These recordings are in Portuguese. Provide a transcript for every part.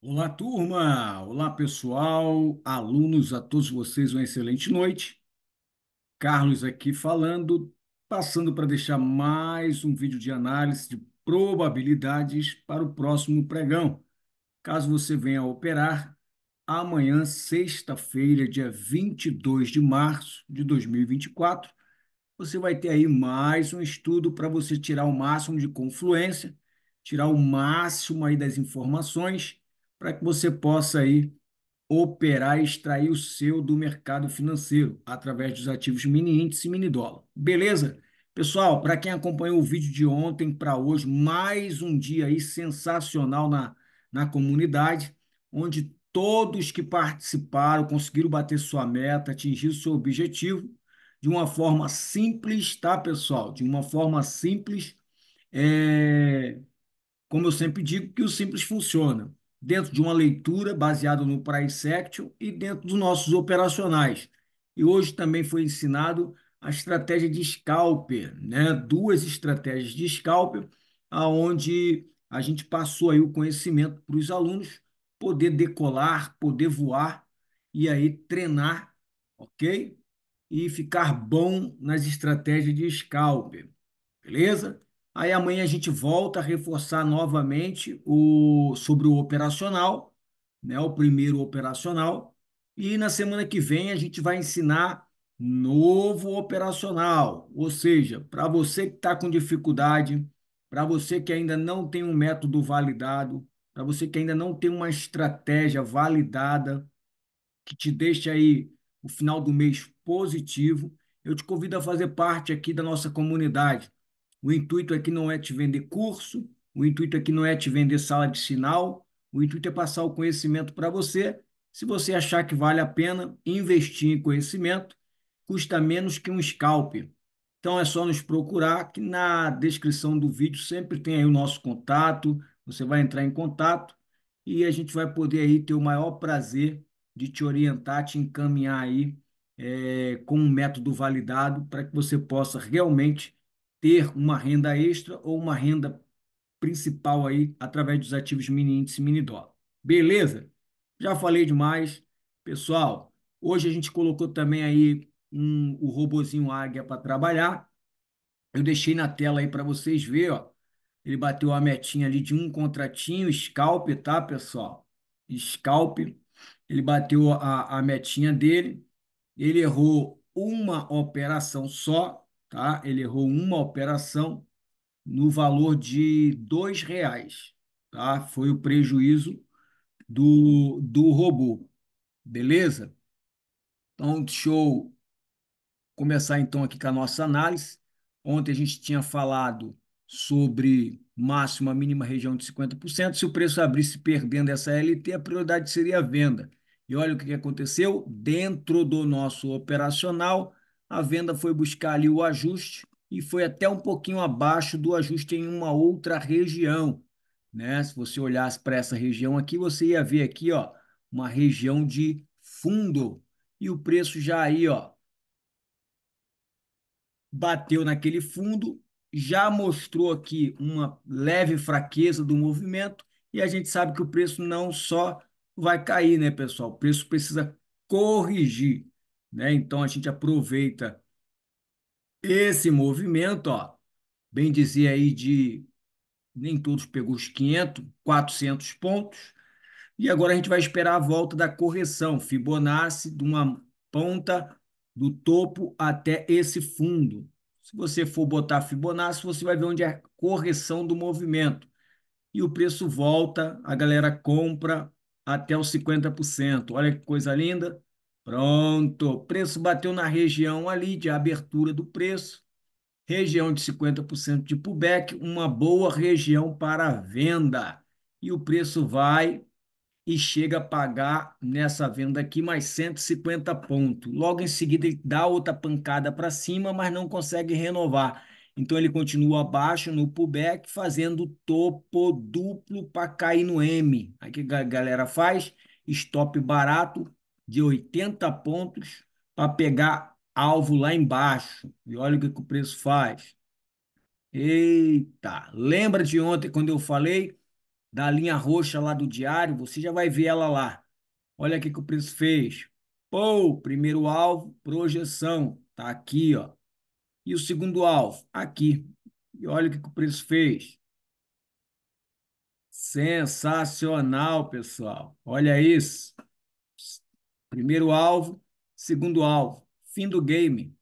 Olá, turma! Olá, pessoal, alunos, a todos vocês uma excelente noite. Carlos aqui falando, passando para deixar mais um vídeo de análise de probabilidades para o próximo pregão. Caso você venha a operar, amanhã, sexta-feira, dia 22 de março de 2024, você vai ter aí mais um estudo para você tirar o máximo de confluência, tirar o máximo aí das informações para que você possa aí operar e extrair o seu do mercado financeiro através dos ativos mini índice e mini dólar. Beleza? Pessoal, para quem acompanhou o vídeo de ontem para hoje, mais um dia aí sensacional na, na comunidade, onde todos que participaram conseguiram bater sua meta, atingir seu objetivo de uma forma simples, tá, pessoal? De uma forma simples, é... como eu sempre digo, que o simples funciona dentro de uma leitura baseada no price action e dentro dos nossos operacionais. E hoje também foi ensinado a estratégia de scalper, né? Duas estratégias de scalper, aonde a gente passou aí o conhecimento para os alunos poder decolar, poder voar e aí treinar, ok? E ficar bom nas estratégias de scalper, beleza? Aí amanhã a gente volta a reforçar novamente o, sobre o operacional, né, o primeiro operacional. E na semana que vem a gente vai ensinar novo operacional, ou seja, para você que está com dificuldade, para você que ainda não tem um método validado, para você que ainda não tem uma estratégia validada que te deixa aí o final do mês positivo, eu te convido a fazer parte aqui da nossa comunidade. O intuito aqui não é te vender curso, o intuito aqui não é te vender sala de sinal, o intuito é passar o conhecimento para você. Se você achar que vale a pena investir em conhecimento, custa menos que um scalp. Então é só nos procurar, que na descrição do vídeo sempre tem aí o nosso contato, você vai entrar em contato e a gente vai poder aí ter o maior prazer de te orientar, te encaminhar aí é, com um método validado para que você possa realmente ter uma renda extra ou uma renda principal aí através dos ativos mini índice mini dólar. Beleza? Já falei demais. Pessoal, hoje a gente colocou também aí um, o robozinho águia para trabalhar. Eu deixei na tela aí para vocês verem, ó. Ele bateu a metinha ali de um contratinho, scalp, tá, pessoal? Scalp. Ele bateu a, a metinha dele. Ele errou uma operação só, tá? Ele errou uma operação no valor de dois reais, tá? Foi o prejuízo do, do robô, beleza? Então, deixa eu começar então aqui com a nossa análise. Ontem a gente tinha falado sobre máxima mínima região de 50%. Se o preço abrisse perdendo essa LT, a prioridade seria a venda. E olha o que aconteceu dentro do nosso operacional a venda foi buscar ali o ajuste e foi até um pouquinho abaixo do ajuste em uma outra região. Né? Se você olhasse para essa região aqui, você ia ver aqui ó, uma região de fundo e o preço já aí ó, bateu naquele fundo, já mostrou aqui uma leve fraqueza do movimento e a gente sabe que o preço não só vai cair, né, pessoal? O preço precisa corrigir né? Então a gente aproveita esse movimento, ó, bem dizer aí de nem todos pegou os 500, 400 pontos. E agora a gente vai esperar a volta da correção Fibonacci de uma ponta do topo até esse fundo. Se você for botar Fibonacci, você vai ver onde é a correção do movimento. E o preço volta, a galera compra até os 50%. Olha que coisa linda. Pronto, o preço bateu na região ali de abertura do preço, região de 50% de pullback, uma boa região para venda. E o preço vai e chega a pagar nessa venda aqui mais 150 pontos. Logo em seguida ele dá outra pancada para cima, mas não consegue renovar. Então ele continua abaixo no pullback, fazendo topo duplo para cair no M. Aí o que a galera faz? Stop barato, de 80 pontos para pegar alvo lá embaixo. E olha o que, que o preço faz. Eita! Lembra de ontem quando eu falei da linha roxa lá do diário? Você já vai ver ela lá. Olha o que, que o preço fez. Pô, primeiro alvo, projeção. Tá aqui, ó. E o segundo alvo, aqui. E olha o que, que o preço fez. Sensacional, pessoal. Olha isso. Primeiro alvo, segundo alvo, fim do game.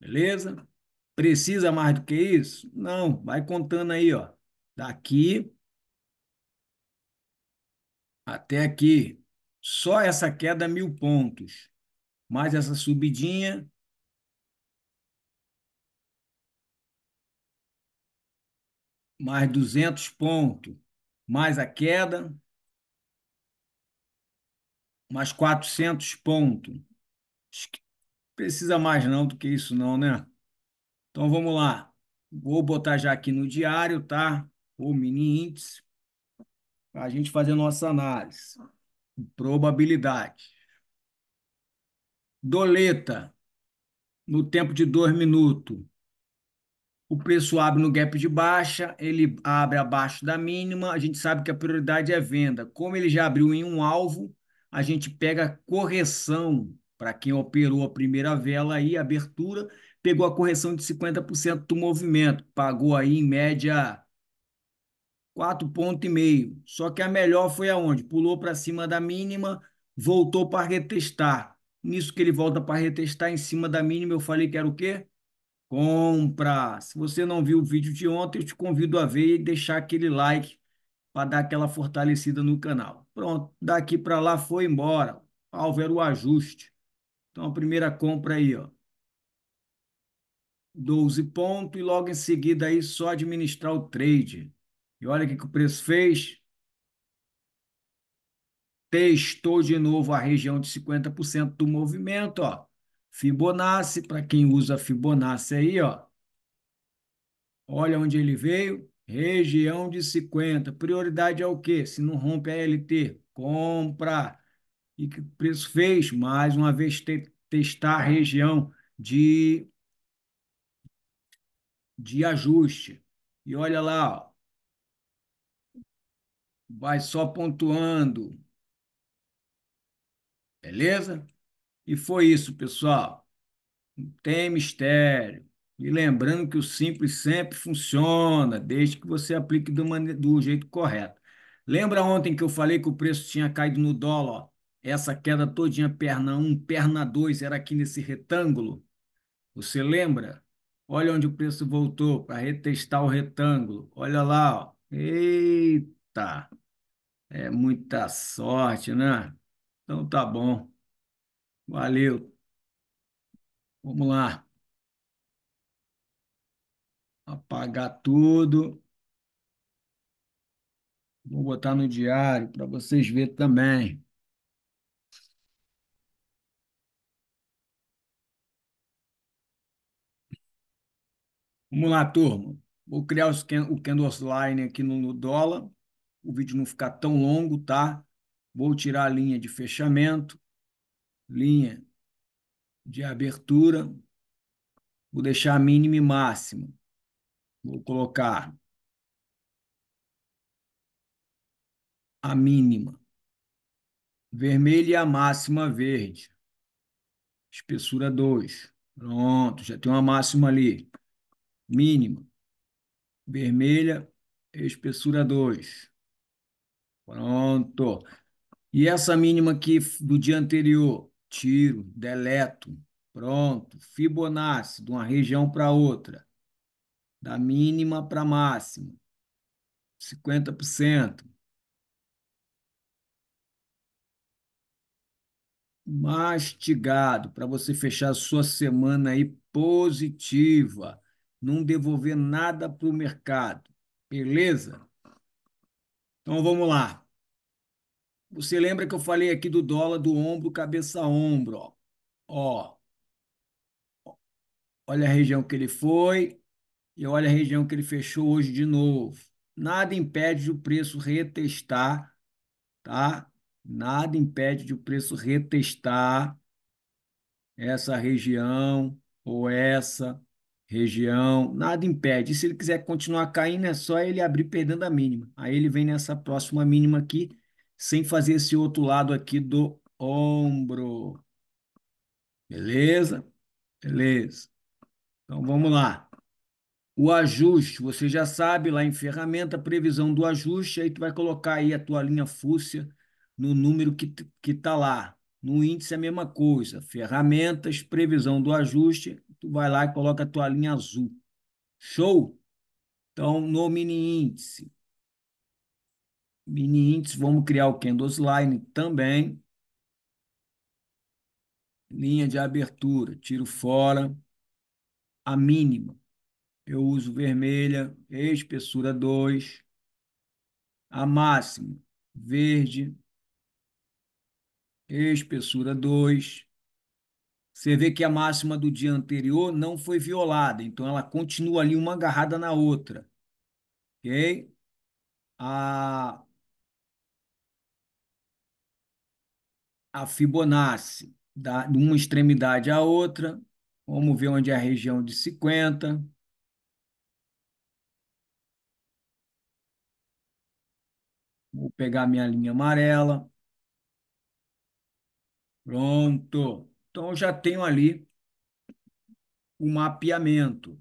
Beleza? Precisa mais do que isso? Não, vai contando aí, ó. Daqui até aqui. Só essa queda, mil pontos. Mais essa subidinha. Mais 200 pontos. Mais a queda mais 400 pontos. precisa mais não do que isso não, né? Então vamos lá. Vou botar já aqui no diário, tá? O mini índice para a gente fazer nossa análise. Probabilidade. Doleta no tempo de dois minutos. O preço abre no gap de baixa, ele abre abaixo da mínima, a gente sabe que a prioridade é venda. Como ele já abriu em um alvo, a gente pega correção para quem operou a primeira vela aí, abertura, pegou a correção de 50% do movimento, pagou aí em média 4,5. Só que a melhor foi aonde? Pulou para cima da mínima, voltou para retestar. Nisso que ele volta para retestar em cima da mínima, eu falei que era o quê? Compra. Se você não viu o vídeo de ontem, eu te convido a ver e deixar aquele like para dar aquela fortalecida no canal. Pronto, daqui para lá foi embora. O alvo era o ajuste. Então, a primeira compra aí, ó. 12 pontos e logo em seguida aí só administrar o trade. E olha o que, que o preço fez. Testou de novo a região de 50% do movimento, ó. Fibonacci, para quem usa Fibonacci aí, ó. Olha onde ele veio. Região de 50. Prioridade é o quê? Se não rompe a LT, compra. E que preço fez? Mais uma vez te, testar a região de, de ajuste. E olha lá, ó. vai só pontuando. Beleza? E foi isso, pessoal. Não tem mistério. E lembrando que o simples sempre funciona, desde que você aplique do, do jeito correto. Lembra ontem que eu falei que o preço tinha caído no dólar? Ó? Essa queda todinha, perna 1, perna 2, era aqui nesse retângulo? Você lembra? Olha onde o preço voltou para retestar o retângulo. Olha lá, ó. Eita! É muita sorte, né? Então tá bom. Valeu. Vamos lá. Apagar tudo. Vou botar no diário para vocês verem também. Vamos lá, turma. Vou criar o line aqui no dólar. O vídeo não ficar tão longo, tá? Vou tirar a linha de fechamento, linha de abertura. Vou deixar a mínima e máxima. Vou colocar a mínima vermelha e a máxima verde. Espessura 2. Pronto, já tem uma máxima ali. Mínima. Vermelha, espessura 2. Pronto. E essa mínima aqui do dia anterior? Tiro, deleto. Pronto. Fibonacci, de uma região para outra da mínima para máxima, 50%. Mastigado, para você fechar a sua semana aí positiva, não devolver nada para o mercado, beleza? Então vamos lá. Você lembra que eu falei aqui do dólar do ombro, cabeça a ombro, ó. ó. Olha a região que ele foi, e olha a região que ele fechou hoje de novo. Nada impede de o preço retestar, tá? Nada impede de o preço retestar essa região ou essa região, nada impede. E se ele quiser continuar caindo, é só ele abrir perdendo a mínima. Aí ele vem nessa próxima mínima aqui, sem fazer esse outro lado aqui do ombro. Beleza? Beleza. Então vamos lá. O ajuste, você já sabe lá em ferramenta, previsão do ajuste, aí tu vai colocar aí a tua linha fúcsia no número que que tá lá. No índice é a mesma coisa, ferramentas, previsão do ajuste, tu vai lá e coloca a tua linha azul. Show? Então, no mini índice. Mini índice, vamos criar o candlesline também. Linha de abertura, tiro fora a mínima eu uso vermelha, espessura 2, a máxima, verde, espessura 2. Você vê que a máxima do dia anterior não foi violada, então ela continua ali uma agarrada na outra. Ok? A, a Fibonacci, da, de uma extremidade à outra, vamos ver onde é a região de 50. Vou pegar minha linha amarela. Pronto. Então, eu já tenho ali o mapeamento,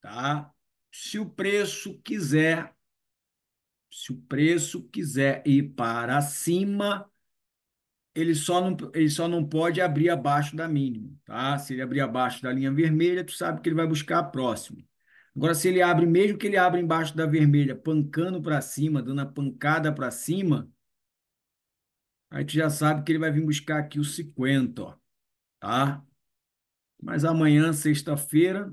tá? Se o preço quiser, se o preço quiser ir para cima, ele só não, ele só não pode abrir abaixo da mínima, tá? Se ele abrir abaixo da linha vermelha, tu sabe que ele vai buscar próximo. Agora, se ele abre, mesmo que ele abra embaixo da vermelha, pancando para cima, dando a pancada para cima, aí gente já sabe que ele vai vir buscar aqui o 50, ó, tá? Mas amanhã, sexta-feira,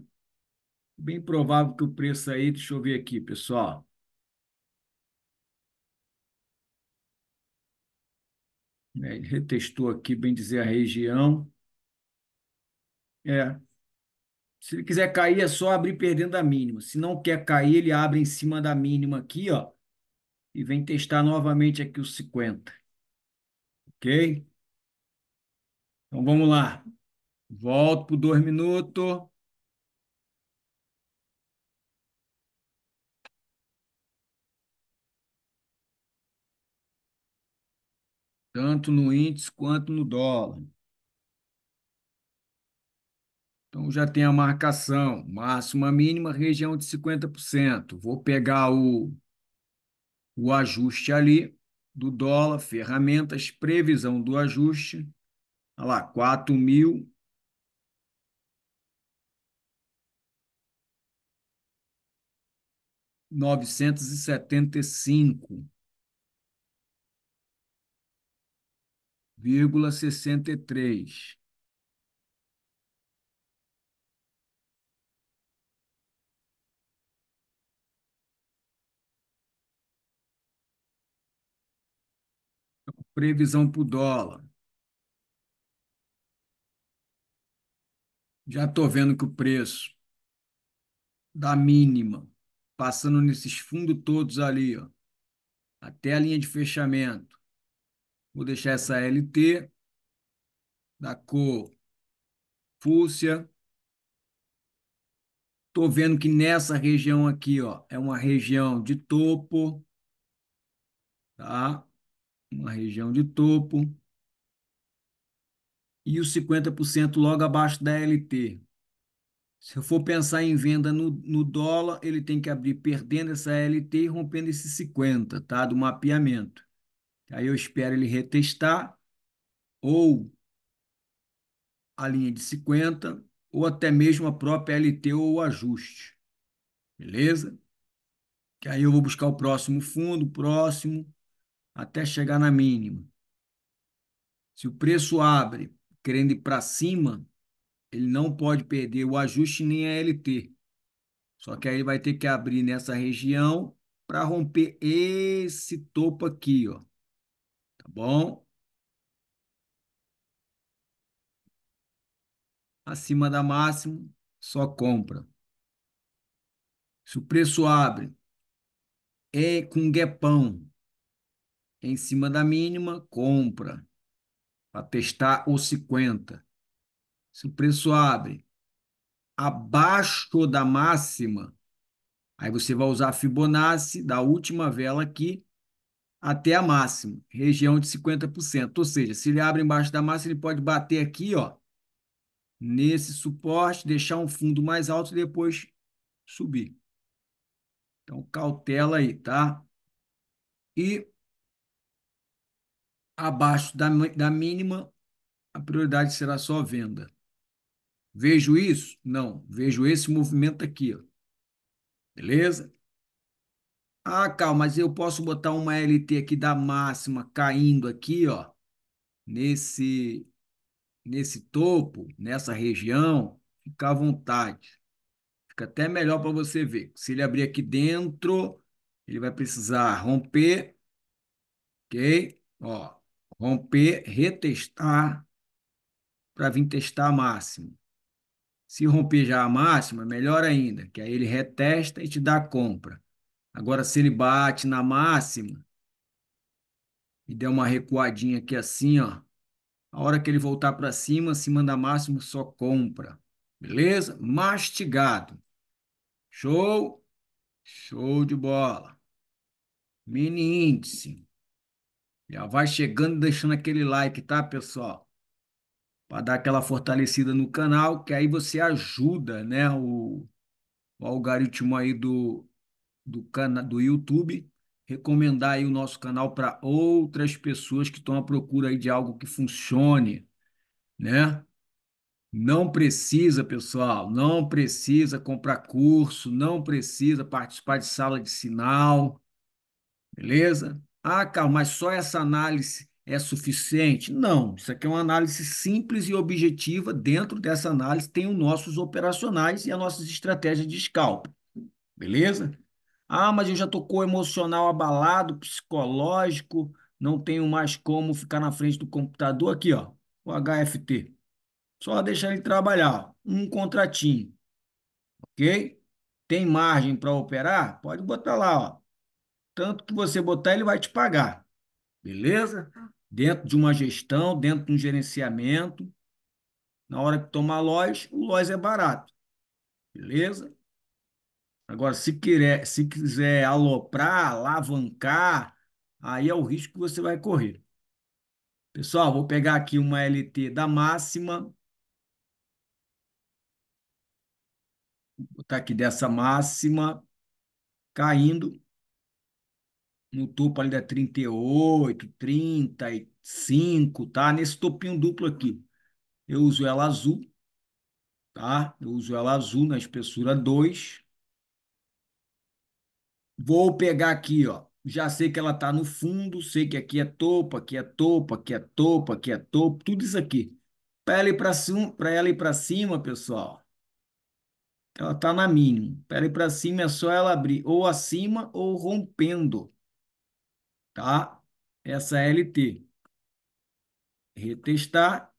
bem provável que o preço aí, deixa eu ver aqui, pessoal. É, ele retestou aqui, bem dizer, a região. É, se ele quiser cair, é só abrir perdendo a mínima. Se não quer cair, ele abre em cima da mínima aqui, ó. E vem testar novamente aqui os 50. Ok? Então, vamos lá. Volto por dois minutos. Tanto no índice quanto no dólar. Então, já tem a marcação, máxima, mínima, região de 50%. Vou pegar o, o ajuste ali do dólar, ferramentas, previsão do ajuste. Olha lá, 4 mil. Novecentos e setenta e cinco vírgula sessenta três. previsão para o dólar. Já estou vendo que o preço da mínima, passando nesses fundos todos ali, ó, até a linha de fechamento. Vou deixar essa LT da cor fúcsia. Estou vendo que nessa região aqui, ó, é uma região de topo, tá? uma região de topo, e os 50% logo abaixo da LT. Se eu for pensar em venda no, no dólar, ele tem que abrir perdendo essa LT e rompendo esse 50, tá? Do mapeamento. Aí eu espero ele retestar ou a linha de 50 ou até mesmo a própria LT ou o ajuste. Beleza? Que aí eu vou buscar o próximo fundo, próximo até chegar na mínima. Se o preço abre querendo ir para cima, ele não pode perder o ajuste nem a LT. Só que aí vai ter que abrir nessa região para romper esse topo aqui, ó. Tá bom? Acima da máxima, só compra. Se o preço abre é com gapão em cima da mínima, compra para testar os 50. Se o preço abre abaixo da máxima, aí você vai usar a Fibonacci da última vela aqui até a máxima, região de 50%. Ou seja, se ele abre embaixo da máxima, ele pode bater aqui, ó, nesse suporte, deixar um fundo mais alto e depois subir. Então, cautela aí, tá? E abaixo da, da mínima, a prioridade será só venda. Vejo isso? Não. Vejo esse movimento aqui. Ó. Beleza? Ah, calma, mas eu posso botar uma LT aqui da máxima caindo aqui, ó, nesse nesse topo, nessa região, fica à vontade. Fica até melhor para você ver. Se ele abrir aqui dentro, ele vai precisar romper, ok? Ó, Romper, retestar para vir testar a máxima. Se romper já a máxima, melhor ainda, que aí ele retesta e te dá a compra. Agora, se ele bate na máxima e der uma recuadinha aqui assim, ó, a hora que ele voltar para cima, acima da máxima, só compra. Beleza? Mastigado. Show? Show de bola. Mini índice. Já vai chegando e deixando aquele like, tá, pessoal? Para dar aquela fortalecida no canal, que aí você ajuda, né, o, o algoritmo aí do, do, cana, do YouTube, recomendar aí o nosso canal para outras pessoas que estão à procura aí de algo que funcione, né? Não precisa, pessoal, não precisa comprar curso, não precisa participar de sala de sinal, beleza? Ah, Carlos, mas só essa análise é suficiente? Não, isso aqui é uma análise simples e objetiva. Dentro dessa análise tem os nossos operacionais e as nossas estratégias de scalp. Beleza? Ah, mas eu já estou com emocional abalado, psicológico, não tenho mais como ficar na frente do computador. Aqui, ó, o HFT. Só deixar ele trabalhar. Ó. Um contratinho. Ok? Tem margem para operar? Pode botar lá, ó tanto que você botar, ele vai te pagar. Beleza? Ah. Dentro de uma gestão, dentro de um gerenciamento. Na hora que tomar LOS, o LOS é barato. Beleza? Agora, se, querer, se quiser aloprar, alavancar, aí é o risco que você vai correr. Pessoal, vou pegar aqui uma LT da máxima. Vou botar aqui dessa máxima caindo no topo ali da 38, 35, tá? Nesse topinho duplo aqui. Eu uso ela azul, tá? Eu uso ela azul na espessura 2. Vou pegar aqui, ó. Já sei que ela tá no fundo, sei que aqui é topo, aqui é topo, aqui é topo, aqui é topo, tudo isso aqui. Para ela ir para cima, para ela ir para cima, pessoal. Ela tá na mínima. Para ela ir para cima é só ela abrir ou acima ou rompendo tá? Essa é LT. Retestar.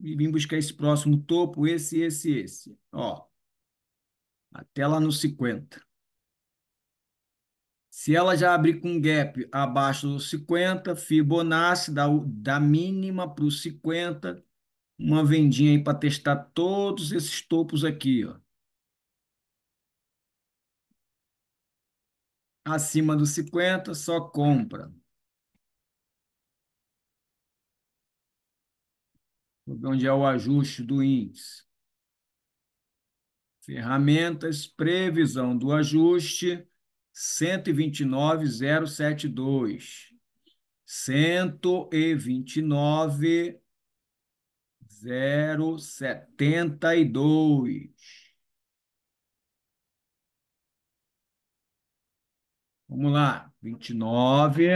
E vim buscar esse próximo topo, esse, esse, esse. Ó, até lá no 50. Se ela já abrir com gap abaixo dos 50, Fibonacci, da, da mínima para os 50, uma vendinha aí para testar todos esses topos aqui, ó. Acima dos 50, só compra. Vou ver onde é o ajuste do índice. Ferramentas, previsão do ajuste, 129,072. 129,072. Vamos lá, 29.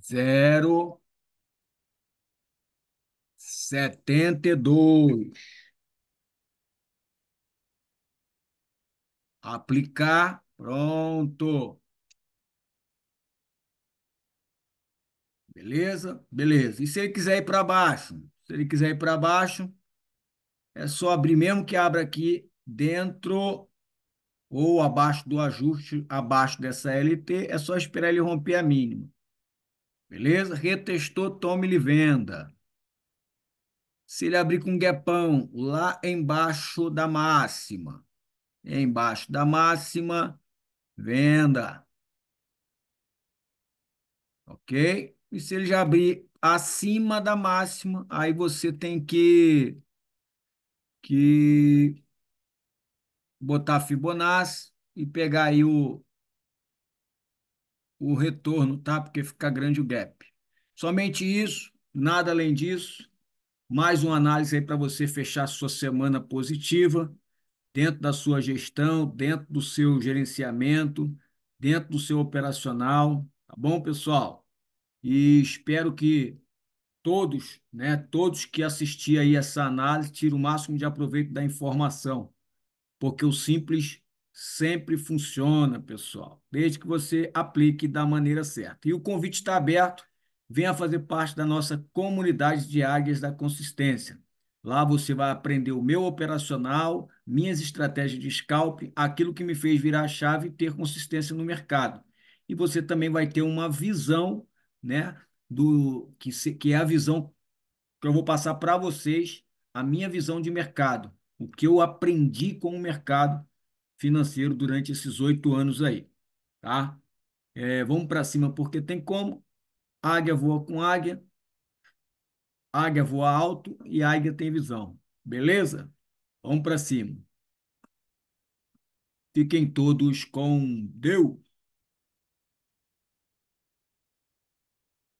0, 72. Aplicar, pronto. Beleza? Beleza. E se ele quiser ir para baixo? Se ele quiser ir para baixo, é só abrir mesmo que abra aqui dentro ou abaixo do ajuste, abaixo dessa LT, é só esperar ele romper a mínima. Beleza? Retestou, tome-lhe venda. Se ele abrir com um gapão lá embaixo da máxima, embaixo da máxima, venda. Ok? E se ele já abrir acima da máxima, aí você tem que, que botar Fibonacci e pegar aí o, o retorno, tá? Porque fica grande o gap. Somente isso, nada além disso. Mais uma análise aí para você fechar sua semana positiva, dentro da sua gestão, dentro do seu gerenciamento, dentro do seu operacional, tá bom, pessoal? E espero que todos, né, todos que assistir aí essa análise, tirem o máximo de aproveito da informação porque o simples sempre funciona, pessoal, desde que você aplique da maneira certa. E o convite está aberto, venha fazer parte da nossa comunidade de Águias da Consistência. Lá você vai aprender o meu operacional, minhas estratégias de scalping, aquilo que me fez virar a chave e ter consistência no mercado. E você também vai ter uma visão, né, do que, se, que é a visão que eu vou passar para vocês, a minha visão de mercado o que eu aprendi com o mercado financeiro durante esses oito anos aí, tá? É, vamos para cima porque tem como. Águia voa com águia, águia voa alto e águia tem visão, beleza? Vamos para cima. Fiquem todos com Deus.